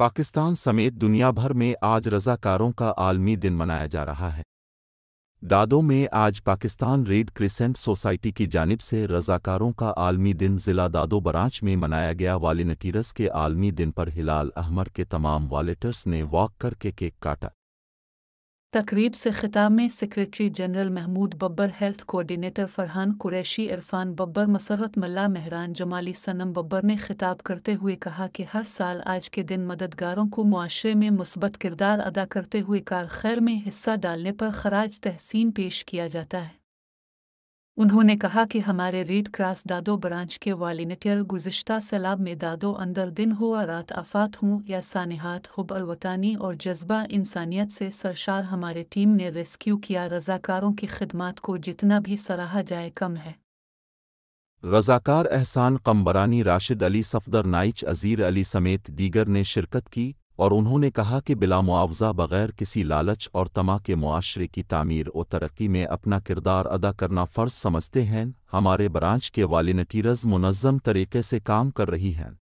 पाकिस्तान समेत दुनिया भर में आज रज़ाकारों का आलमी दिन मनाया जा रहा है दादों में आज पाकिस्तान रेड क्रिसेंट सोसाइटी की जानिब से रज़ाकारों का आलमी दिन ज़िला दादो बराँच में मनाया गया वालिनटीरस के आलमी दिन पर हिलाल अहमर के तमाम वालेटर्स ने वॉक करके केक काटा तकरीब से ख़िताब में secretary general Mahmood Babbar health coordinator Farhan Qureshi Irfan Babbar Musarrat Malla Mehran Jamali Sanam Babbar ने खिताब करते हुए कहा कि हर साल आज के दिन मददगारों को मुआरे में मुस्बत किरदार अदा करते हुए कार खैर में हिस्सा डालने पर खराज तहसीन पेश किया जाता है उन्होंने कहा कि हमारे रेड क्रॉस दादो ब्रांच के वालिनटियर गुज्त सैलाब में दादो अंदर दिन हो रात आफात हों या सानहात हुब और जज्बा इंसानियत से सरशार हमारे टीम ने रेस्क्यू किया रजाकारों की खिदमत को जितना भी सराहा जाए कम है रजाकार एहसान कम्बरानी राशिद अली सफदर नाइच अजीर अली समेत दीगर ने शिरकत की और उन्होंने कहा कि बिला मुआवज़ा बगैर किसी लालच और तमा के मुआशरे की तामीर और तरक्की में अपना किरदार अदा करना फ़र्ज समझते हैं हमारे ब्रांच के वालंटियर्स मुनज़म तरीके से काम कर रही हैं